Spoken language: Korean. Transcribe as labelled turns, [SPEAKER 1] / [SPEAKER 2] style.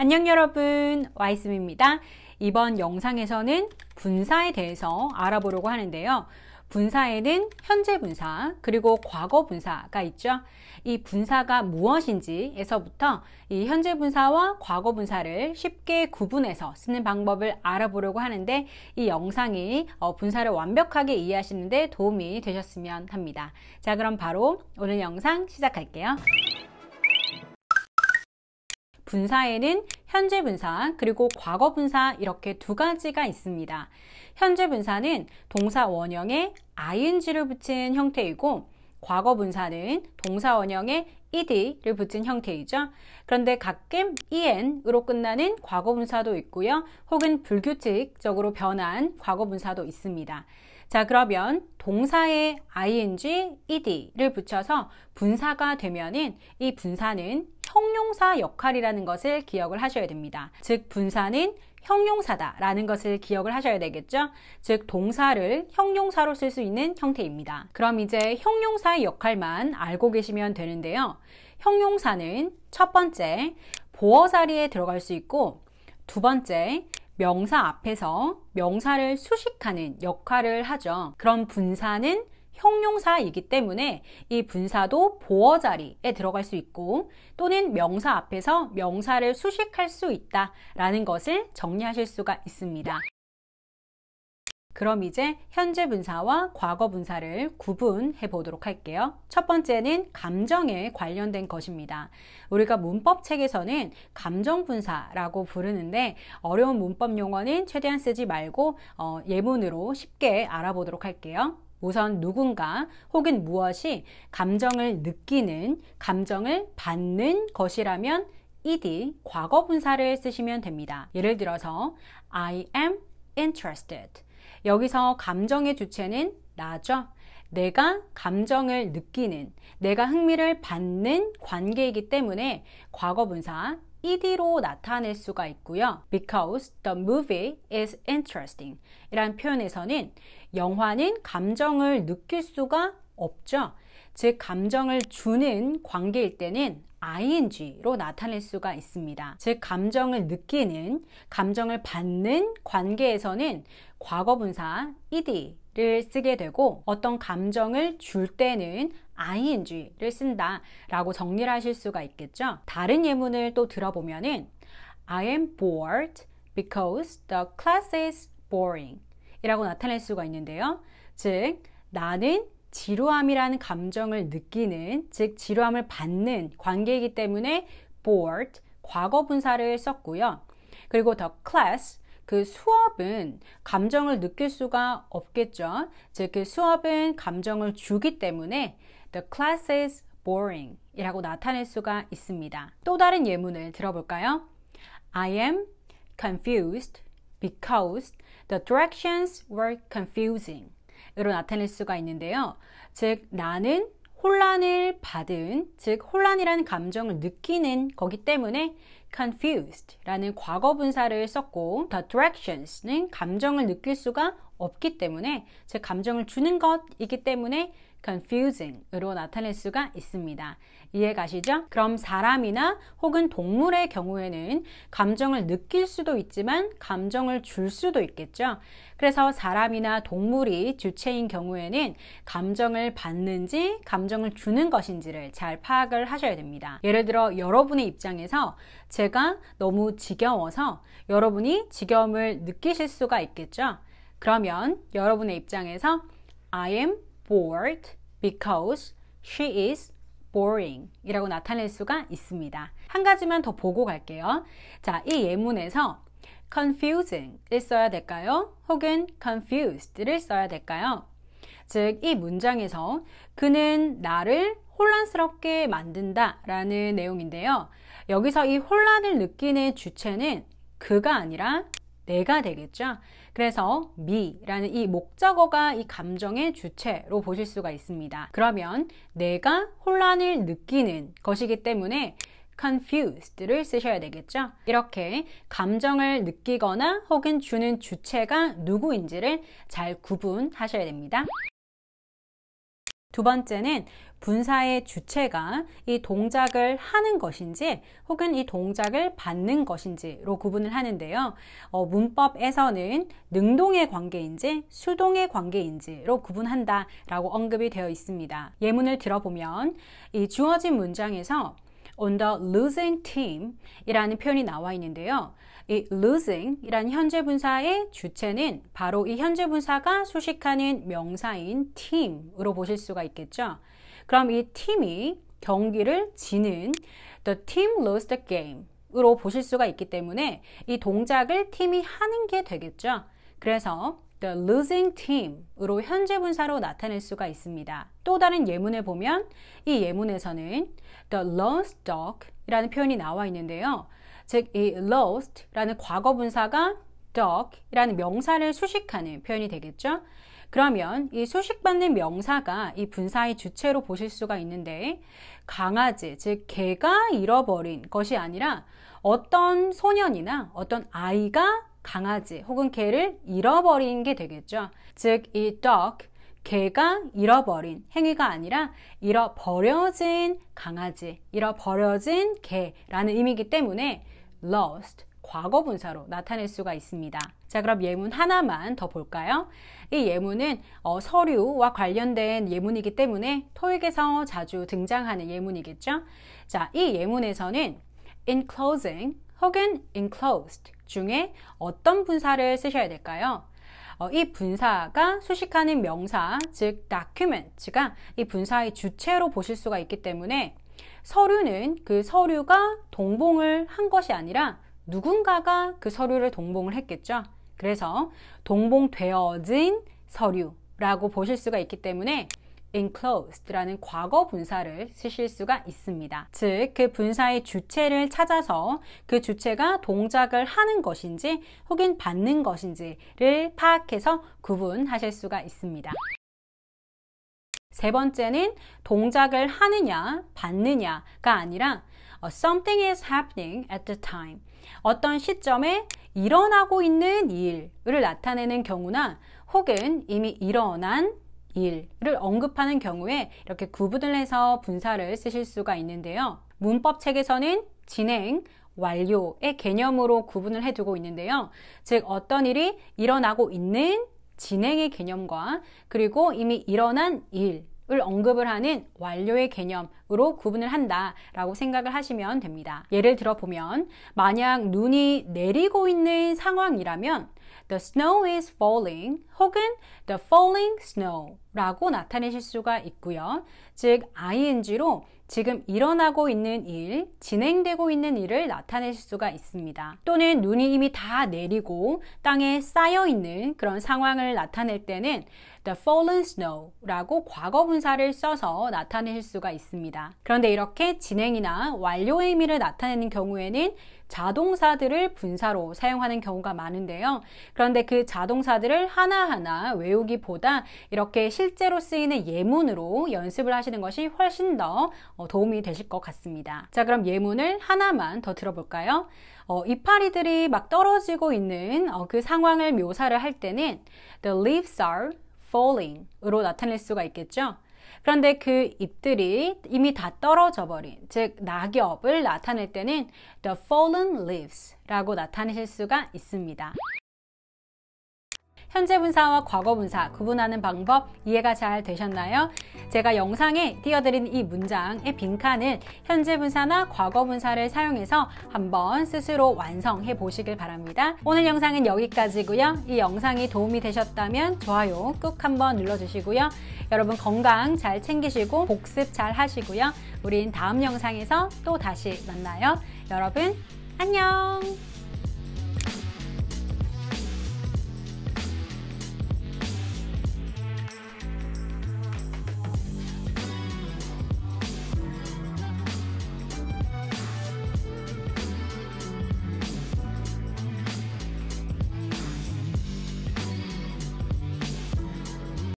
[SPEAKER 1] 안녕 여러분 와이스입니다 이번 영상에서는 분사에 대해서 알아보려고 하는데요 분사에는 현재 분사 그리고 과거 분사가 있죠 이 분사가 무엇인지 에서부터 이 현재 분사와 과거 분사를 쉽게 구분해서 쓰는 방법을 알아보려고 하는데 이 영상이 어, 분사를 완벽하게 이해하시는데 도움이 되셨으면 합니다 자 그럼 바로 오늘 영상 시작할게요 분사에는 현재 분사 그리고 과거 분사 이렇게 두 가지가 있습니다. 현재 분사는 동사 원형에 ing를 붙인 형태이고 과거 분사는 동사 원형에 ed를 붙인 형태이죠. 그런데 가끔 en으로 끝나는 과거 분사도 있고요. 혹은 불규칙적으로 변한 과거 분사도 있습니다. 자 그러면 동사에 ing, ed를 붙여서 분사가 되면은 이 분사는 형용사 역할이라는 것을 기억을 하셔야 됩니다. 즉 분사는 형용사다라는 것을 기억을 하셔야 되겠죠. 즉 동사를 형용사로 쓸 수 있는 형태입니다. 그럼 이제 형용사의 역할만 알고 계시면 되는데요. 형용사는 첫 번째 보어 자리에 들어갈 수 있고 두 번째 명사 앞에서 명사를 수식하는 역할을 하죠. 그럼 분사는 형용사이기 때문에 이 분사도 보어 자리에 들어갈 수 있고 또는 명사 앞에서 명사를 수식할 수 있다라는 것을 정리하실 수가 있습니다. 그럼 이제 현재 분사와 과거 분사를 구분해 보도록 할게요. 첫 번째는 감정에 관련된 것입니다. 우리가 문법 책에서는 감정 분사라고 부르는데 어려운 문법 용어는 최대한 쓰지 말고 어, 예문으로 쉽게 알아보도록 할게요. 우선 누군가 혹은 무엇이 감정을 느끼는, 감정을 받는 것이라면 ed, 과거 분사를 쓰시면 됩니다. 예를 들어서 I am interested. 여기서 감정의 주체는 나죠. 내가 감정을 느끼는, 내가 흥미를 받는 관계이기 때문에 과거 분사 ed로 나타낼 수가 있고요. Because the movie is interesting 이란 표현에서는 영화는 감정을 느낄 수가 없죠. 즉, 감정을 주는 관계일 때는 ing로 나타낼 수가 있습니다. 즉, 감정을 느끼는, 감정을 받는 관계에서는 과거분사 ed를 쓰게 되고 어떤 감정을 줄 때는 ing를 쓴다 라고 정리를 하실 수가 있겠죠. 다른 예문을 또 들어보면은 I am bored because the class is boring. 이라고 나타낼 수가 있는데요. 즉, 나는 지루함이라는 감정을 느끼는, 즉, 지루함을 받는 관계이기 때문에 bored, 과거 분사를 썼고요. 그리고 the class, 그 수업은 감정을 느낄 수가 없겠죠. 즉, 그 수업은 감정을 주기 때문에 the class is boring 이라고 나타낼 수가 있습니다. 또 다른 예문을 들어볼까요? I am confused because the directions were confusing. 으로 나타낼 수가 있는데요. 즉, 나는 혼란을 받은, 즉, 혼란이라는 감정을 느끼는 거기 때문에 confused 라는 과거 분사를 썼고, the directions는 감정을 느낄 수가 없기 때문에, 즉, 감정을 주는 것이기 때문에 confusing으로 나타낼 수가 있습니다. 이해 가시죠? 그럼 사람이나 혹은 동물의 경우에는 감정을 느낄 수도 있지만 감정을 줄 수도 있겠죠. 그래서 사람이나 동물이 주체인 경우에는 감정을 받는지 감정을 주는 것인지를 잘 파악을 하셔야 됩니다. 예를 들어 여러분의 입장에서 제가 너무 지겨워서 여러분이 지겨움을 느끼실 수가 있겠죠. 그러면 여러분의 입장에서 I am bored because she is boring 이라고 나타낼 수가 있습니다. 한 가지만 더 보고 갈게요. 자, 이 예문에서 confusing을 써야 될까요? 혹은 confused를 써야 될까요? 즉, 이 문장에서 그는 나를 혼란스럽게 만든다 라는 내용인데요. 여기서 이 혼란을 느끼는 주체는 그가 아니라 내가 되겠죠. 그래서 me라는 이 목적어가 이 감정의 주체로 보실 수가 있습니다. 그러면 내가 혼란을 느끼는 것이기 때문에 confused를 쓰셔야 되겠죠. 이렇게 감정을 느끼거나 혹은 주는 주체가 누구인지를 잘 구분하셔야 됩니다. 두 번째는 분사의 주체가 이 동작을 하는 것인지 혹은 이 동작을 받는 것인지로 구분을 하는데요. 어, 문법에서는 능동의 관계인지 수동의 관계인지로 구분한다 라고 언급이 되어 있습니다. 예문을 들어보면 이 주어진 문장에서 on the losing team 이라는 표현이 나와 있는데요. 이 losing이란 현재 분사의 주체는 바로 이 현재 분사가 수식하는 명사인 team으로 보실 수가 있겠죠. 그럼 이 팀이 경기를 지는 the team lost the game 으로 보실 수가 있기 때문에 이 동작을 팀이 하는 게 되겠죠. 그래서 the losing team으로 현재 분사로 나타낼 수가 있습니다. 또 다른 예문에 보면 이 예문에서는 the lost dog 이라는 표현이 나와 있는데요. 즉이 lost라는 과거 분사가 dog이라는 명사를 수식하는 표현이 되겠죠. 그러면 이 수식받는 명사가 이 분사의 주체로 보실 수가 있는데 강아지 즉 개가 잃어버린 것이 아니라 어떤 소년이나 어떤 아이가 강아지 혹은 개를 잃어버린 게 되겠죠. 즉 이 dog 개가 잃어버린 행위가 아니라 잃어버려진 강아지, 잃어버려진 개라는 의미이기 때문에 lost 과거 분사로 나타낼 수가 있습니다. 자, 그럼 예문 하나만 더 볼까요? 이 예문은 어, 서류와 관련된 예문이기 때문에 토익에서 자주 등장하는 예문이겠죠? 자, 이 예문에서는 enclosing 혹은 enclosed 중에 어떤 분사를 쓰셔야 될까요? 어, 이 분사가 수식하는 명사, 즉 document가 아, 이 분사의 주체로 보실 수가 있기 때문에 서류는 그 서류가 동봉을 한 것이 아니라 누군가가 그 서류를 동봉을 했겠죠. 그래서 동봉되어진 서류라고 보실 수가 있기 때문에 enclosed라는 과거 분사를 쓰실 수가 있습니다. 즉, 그 분사의 주체를 찾아서 그 주체가 동작을 하는 것인지 혹은 받는 것인지를 파악해서 구분하실 수가 있습니다. 세 번째는 동작을 하느냐, 받느냐가 아니라 어, something is happening at the time. 어떤 시점에 일어나고 있는 일을 나타내는 경우나 혹은 이미 일어난 일을 언급하는 경우에 이렇게 구분을 해서 분사를 쓰실 수가 있는데요. 문법책에서는 진행, 완료의 개념으로 구분을 해두고 있는데요. 즉 어떤 일이 일어나고 있는 진행의 개념과 그리고 이미 일어난 일, 을 언급을 하는 완료의 개념으로 구분을 한다라고 생각을 하시면 됩니다. 예를 들어 보면 만약 눈이 내리고 있는 상황이라면 the snow is falling 혹은 the falling snow라고 나타내실 수가 있고요. 즉 ing로 지금 일어나고 있는 일, 진행되고 있는 일을 나타내실 수가 있습니다. 또는 눈이 이미 다 내리고 땅에 쌓여 있는 그런 상황을 나타낼 때는 the fallen snow라고 과거 분사를 써서 나타낼 수가 있습니다. 그런데 이렇게 진행이나 완료의 의미를 나타내는 경우에는 자동사들을 분사로 사용하는 경우가 많은데요. 그런데 그 자동사들을 하나하나 외우기보다 이렇게 실제로 쓰이는 예문으로 연습을 하시는 것이 훨씬 더 어, 도움이 되실 것 같습니다. 자, 그럼 예문을 하나만 더 들어볼까요? 어, 이파리들이 막 떨어지고 있는 어, 그 상황을 묘사를 할 때는 the leaves are falling으로 나타낼 수가 있겠죠. 그런데 그 잎들이 이미 다 떨어져 버린, 즉 낙엽을 나타낼 때는 the fallen leaves 라고 나타내실 수가 있습니다. 현재 분사와 과거 분사 구분하는 방법 이해가 잘 되셨나요? 제가 영상에 띄워드린 이 문장의 빈칸을 현재 분사나 과거 분사를 사용해서 한번 스스로 완성해 보시길 바랍니다. 오늘 영상은 여기까지고요. 이 영상이 도움이 되셨다면 좋아요 꾹 한번 눌러주시고요. 여러분 건강 잘 챙기시고 복습 잘 하시고요. 우린 다음 영상에서 또 다시 만나요. 여러분 안녕!